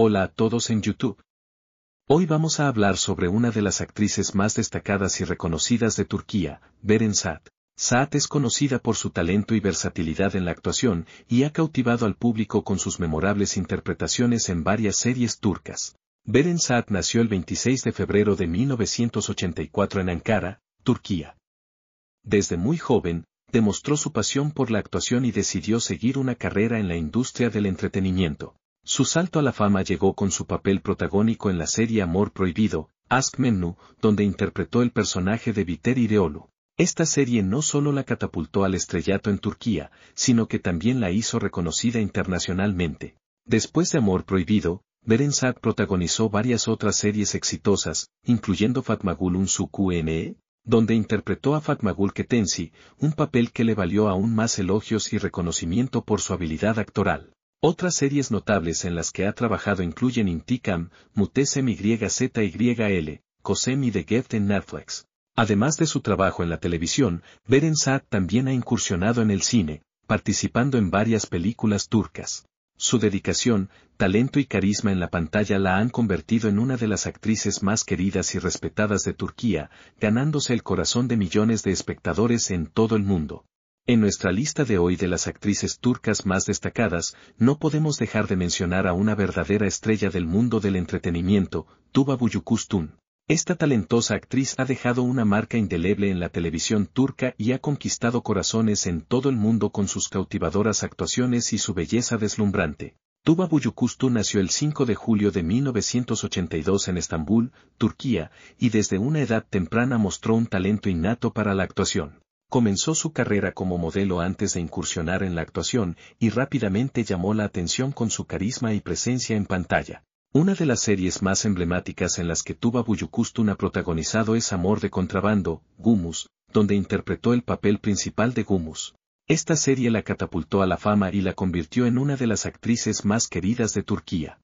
Hola a todos en YouTube. Hoy vamos a hablar sobre una de las actrices más destacadas y reconocidas de Turquía, Beren Saat. Saat es conocida por su talento y versatilidad en la actuación y ha cautivado al público con sus memorables interpretaciones en varias series turcas. Beren Saat nació el 26 de febrero de 1984 en Ankara, Turquía. Desde muy joven, demostró su pasión por la actuación y decidió seguir una carrera en la industria del entretenimiento. Su salto a la fama llegó con su papel protagónico en la serie Amor Prohibido, Ask Menu, donde interpretó el personaje de Viteri Reolu. Esta serie no solo la catapultó al estrellato en Turquía, sino que también la hizo reconocida internacionalmente. Después de Amor Prohibido, Beren protagonizó varias otras series exitosas, incluyendo Fatmagul Unsu QNE, donde interpretó a Fatmagul Ketensi, un papel que le valió aún más elogios y reconocimiento por su habilidad actoral. Otras series notables en las que ha trabajado incluyen Intikam, Mutesem YZYL, Cosem y The Gift en Netflix. Además de su trabajo en la televisión, Beren Saat también ha incursionado en el cine, participando en varias películas turcas. Su dedicación, talento y carisma en la pantalla la han convertido en una de las actrices más queridas y respetadas de Turquía, ganándose el corazón de millones de espectadores en todo el mundo. En nuestra lista de hoy de las actrices turcas más destacadas, no podemos dejar de mencionar a una verdadera estrella del mundo del entretenimiento, Tuba Buyukustun. Esta talentosa actriz ha dejado una marca indeleble en la televisión turca y ha conquistado corazones en todo el mundo con sus cautivadoras actuaciones y su belleza deslumbrante. Tuba Büyüküstün nació el 5 de julio de 1982 en Estambul, Turquía, y desde una edad temprana mostró un talento innato para la actuación. Comenzó su carrera como modelo antes de incursionar en la actuación y rápidamente llamó la atención con su carisma y presencia en pantalla. Una de las series más emblemáticas en las que Tuba Buyukustuna protagonizado es Amor de Contrabando, Gumus, donde interpretó el papel principal de Gumus. Esta serie la catapultó a la fama y la convirtió en una de las actrices más queridas de Turquía.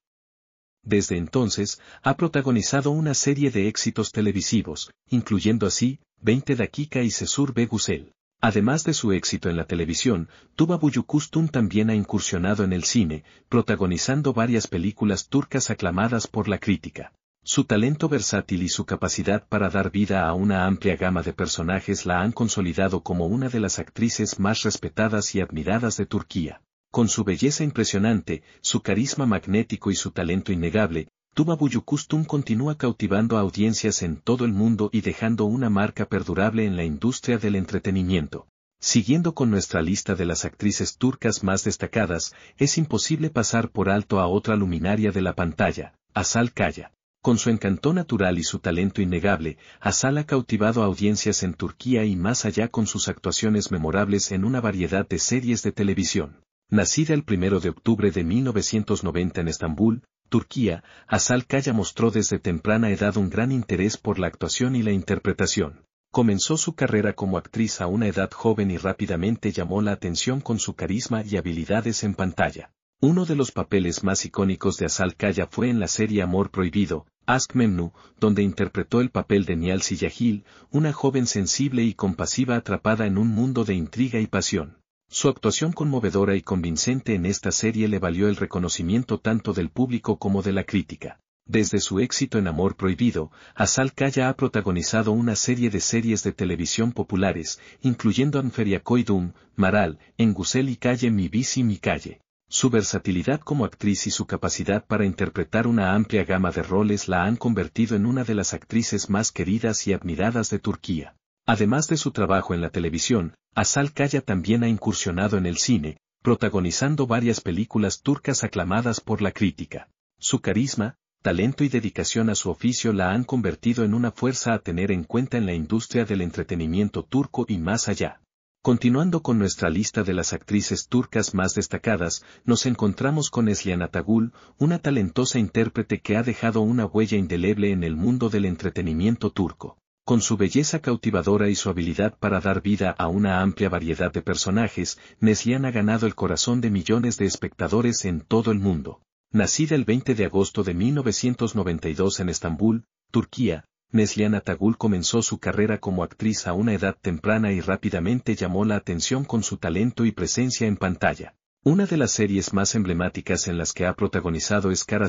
Desde entonces, ha protagonizado una serie de éxitos televisivos, incluyendo así, 20 Dakika y Cesur Begusel. Además de su éxito en la televisión, Tuba Buyukustun también ha incursionado en el cine, protagonizando varias películas turcas aclamadas por la crítica. Su talento versátil y su capacidad para dar vida a una amplia gama de personajes la han consolidado como una de las actrices más respetadas y admiradas de Turquía con su belleza impresionante, su carisma magnético y su talento innegable, Tuba Buyukustum continúa cautivando audiencias en todo el mundo y dejando una marca perdurable en la industria del entretenimiento. Siguiendo con nuestra lista de las actrices turcas más destacadas, es imposible pasar por alto a otra luminaria de la pantalla, Asal Kaya. Con su encanto natural y su talento innegable, Asal ha cautivado audiencias en Turquía y más allá con sus actuaciones memorables en una variedad de series de televisión. Nacida el 1 de octubre de 1990 en Estambul, Turquía, Asal Kaya mostró desde temprana edad un gran interés por la actuación y la interpretación. Comenzó su carrera como actriz a una edad joven y rápidamente llamó la atención con su carisma y habilidades en pantalla. Uno de los papeles más icónicos de Asal Kaya fue en la serie Amor Prohibido, Ask Memnu, donde interpretó el papel de Nial Siyahil, una joven sensible y compasiva atrapada en un mundo de intriga y pasión. Su actuación conmovedora y convincente en esta serie le valió el reconocimiento tanto del público como de la crítica. Desde su éxito en Amor Prohibido, Asal Kaya ha protagonizado una serie de series de televisión populares, incluyendo Anferia Koidum, Maral, Engusel y Calle Mi Bici Mi Calle. Su versatilidad como actriz y su capacidad para interpretar una amplia gama de roles la han convertido en una de las actrices más queridas y admiradas de Turquía. Además de su trabajo en la televisión, Asal Kaya también ha incursionado en el cine, protagonizando varias películas turcas aclamadas por la crítica. Su carisma, talento y dedicación a su oficio la han convertido en una fuerza a tener en cuenta en la industria del entretenimiento turco y más allá. Continuando con nuestra lista de las actrices turcas más destacadas, nos encontramos con Esliana Tagul, una talentosa intérprete que ha dejado una huella indeleble en el mundo del entretenimiento turco. Con su belleza cautivadora y su habilidad para dar vida a una amplia variedad de personajes, Neslian ha ganado el corazón de millones de espectadores en todo el mundo. Nacida el 20 de agosto de 1992 en Estambul, Turquía, Neslian Atagul comenzó su carrera como actriz a una edad temprana y rápidamente llamó la atención con su talento y presencia en pantalla. Una de las series más emblemáticas en las que ha protagonizado es Cara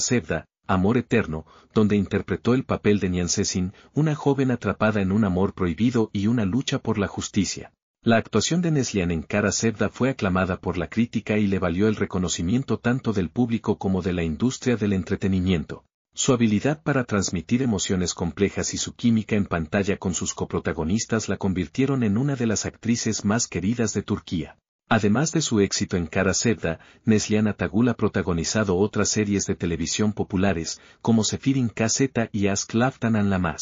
Amor Eterno, donde interpretó el papel de Sesin, una joven atrapada en un amor prohibido y una lucha por la justicia. La actuación de Neslian en Cara Zebda fue aclamada por la crítica y le valió el reconocimiento tanto del público como de la industria del entretenimiento. Su habilidad para transmitir emociones complejas y su química en pantalla con sus coprotagonistas la convirtieron en una de las actrices más queridas de Turquía. Además de su éxito en Cara Zebda, Neslihan Tagul ha protagonizado otras series de televisión populares, como Sefirin KZ y Ask Laftan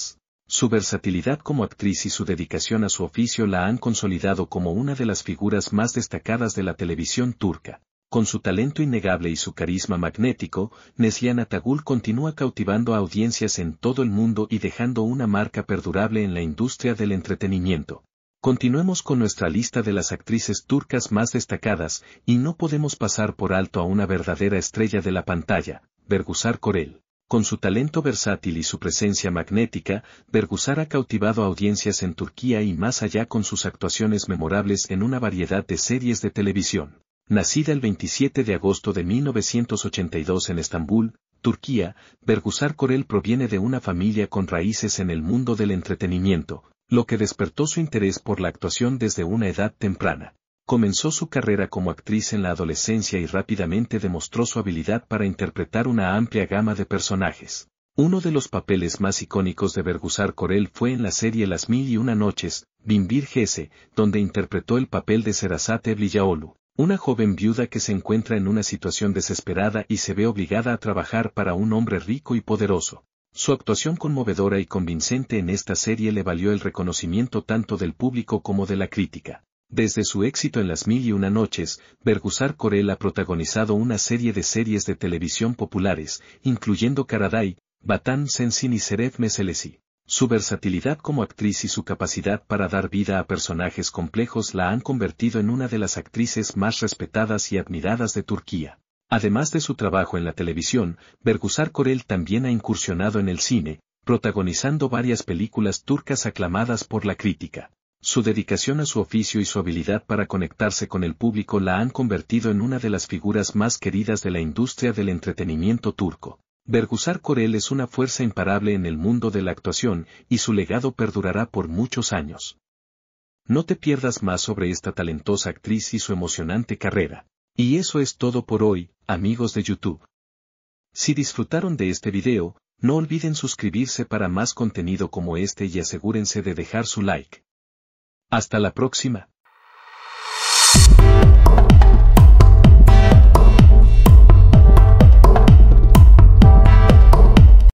Su versatilidad como actriz y su dedicación a su oficio la han consolidado como una de las figuras más destacadas de la televisión turca. Con su talento innegable y su carisma magnético, Neslihan Tagul continúa cautivando a audiencias en todo el mundo y dejando una marca perdurable en la industria del entretenimiento. Continuemos con nuestra lista de las actrices turcas más destacadas, y no podemos pasar por alto a una verdadera estrella de la pantalla, Bergusar Korel. Con su talento versátil y su presencia magnética, Bergusar ha cautivado audiencias en Turquía y más allá con sus actuaciones memorables en una variedad de series de televisión. Nacida el 27 de agosto de 1982 en Estambul, Turquía, Bergusar Korel proviene de una familia con raíces en el mundo del entretenimiento, lo que despertó su interés por la actuación desde una edad temprana. Comenzó su carrera como actriz en la adolescencia y rápidamente demostró su habilidad para interpretar una amplia gama de personajes. Uno de los papeles más icónicos de Bergusar Corel fue en la serie Las Mil y Una Noches, Bimbir Gese, donde interpretó el papel de Serasate Bliyaolu, una joven viuda que se encuentra en una situación desesperada y se ve obligada a trabajar para un hombre rico y poderoso. Su actuación conmovedora y convincente en esta serie le valió el reconocimiento tanto del público como de la crítica. Desde su éxito en Las Mil y Una Noches, Bergusar Corel ha protagonizado una serie de series de televisión populares, incluyendo Karaday, Batán Sensin y Seref Meselesi. Su versatilidad como actriz y su capacidad para dar vida a personajes complejos la han convertido en una de las actrices más respetadas y admiradas de Turquía. Además de su trabajo en la televisión, Bergusar Korel también ha incursionado en el cine, protagonizando varias películas turcas aclamadas por la crítica. Su dedicación a su oficio y su habilidad para conectarse con el público la han convertido en una de las figuras más queridas de la industria del entretenimiento turco. Bergusar Korel es una fuerza imparable en el mundo de la actuación y su legado perdurará por muchos años. No te pierdas más sobre esta talentosa actriz y su emocionante carrera. Y eso es todo por hoy, amigos de YouTube. Si disfrutaron de este video, no olviden suscribirse para más contenido como este y asegúrense de dejar su like. Hasta la próxima.